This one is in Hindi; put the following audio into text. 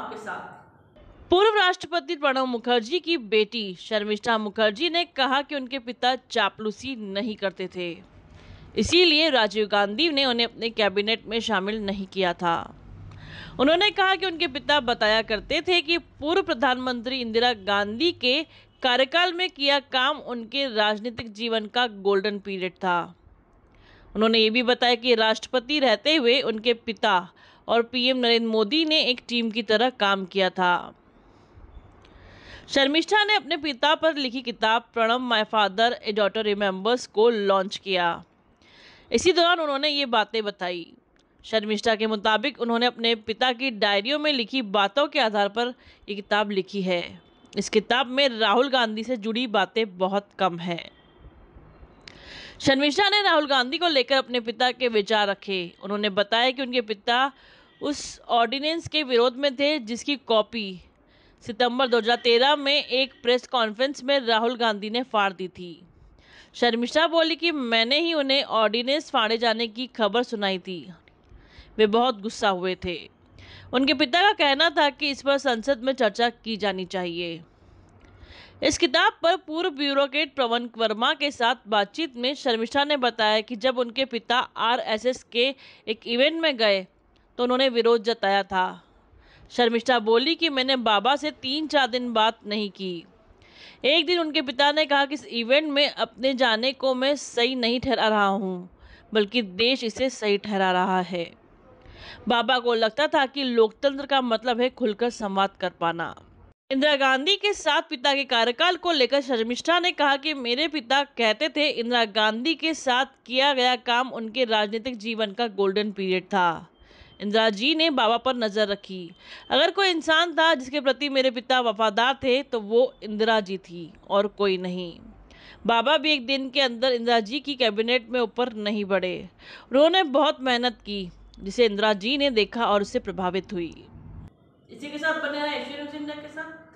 आपके साथ पूर्व राष्ट्रपति प्रणब मुखर्जी की बेटी शर्मिष्ठा मुखर्जी ने कहा कि उनके पिता चापलूसी नहीं करते थे इसीलिए राजीव गांधी ने उन्हें अपने कैबिनेट में शामिल नहीं किया था उन्होंने कहा कि उनके पिता बताया करते थे कि पूर्व प्रधानमंत्री इंदिरा गांधी के कार्यकाल में किया काम उनके राजनीतिक जीवन का गोल्डन पीरियड था उन्होंने ये भी बताया कि राष्ट्रपति रहते हुए उनके पिता और पीएम नरेंद्र मोदी ने एक टीम की तरह काम किया था शर्मिष्ठा ने अपने पिता पर लिखी किताब Pranab my father a daughter remembers को लॉन्च किया इसी दौरान उन्होंने ये बातें बताई शर्मिष्ठा के मुताबिक उन्होंने अपने पिता की डायरियों में लिखी बातों के आधार पर ये किताब लिखी है इस किताब में राहुल गांधी से जुड़ी बातें बहुत कम हैं शर्मिष्ठा ने राहुल गांधी को लेकर अपने पिता के विचार रखे उन्होंने बताया कि उनके पिता उस ऑर्डिनेंस के विरोध में थे जिसकी कॉपी सितंबर 2013 में एक प्रेस कॉन्फ्रेंस में राहुल गांधी ने फाड़ दी थी शर्मिशा बोली कि मैंने ही उन्हें ऑर्डिनेंस फाड़े जाने की खबर सुनाई थी वे बहुत गुस्सा हुए थे उनके पिता का कहना था कि इस पर संसद में चर्चा की जानी चाहिए इस किताब पर पूर्व ब्यूरोक्रेट पवन वर्मा के साथ बातचीत में शर्मिशा ने बताया कि जब उनके पिता आरएसएस के एक इवेंट में गए तो उन्होंने विरोध जताया था शर्मिष्ठा बोली कि मैंने बाबा से तीन चार दिन बात नहीं की एक दिन उनके पिता ने कहा कि इस इवेंट में अपने जाने को मैं सही नहीं ठहरा रहा हूँ बल्कि देश इसे सही ठहरा रहा है बाबा को लगता था कि लोकतंत्र का मतलब है खुलकर संवाद कर पाना इंदिरा गांधी के साथ पिता के कार्यकाल को लेकर शर्मिष्ठा ने कहा कि मेरे पिता कहते थे इंदिरा गांधी के साथ किया गया काम उनके राजनीतिक जीवन का गोल्डन पीरियड था इंदिरा जी ने बाबा पर नज़र रखी अगर कोई इंसान था जिसके प्रति मेरे पिता वफादार थे तो वो इंदिरा जी थी और कोई नहीं बाबा भी एक दिन के अंदर इंदिरा जी की कैबिनेट में ऊपर नहीं बढ़े उन्होंने बहुत मेहनत की जिसे इंदिरा जी ने देखा और उससे प्रभावित हुई इसी के साथ बने रहे के साथ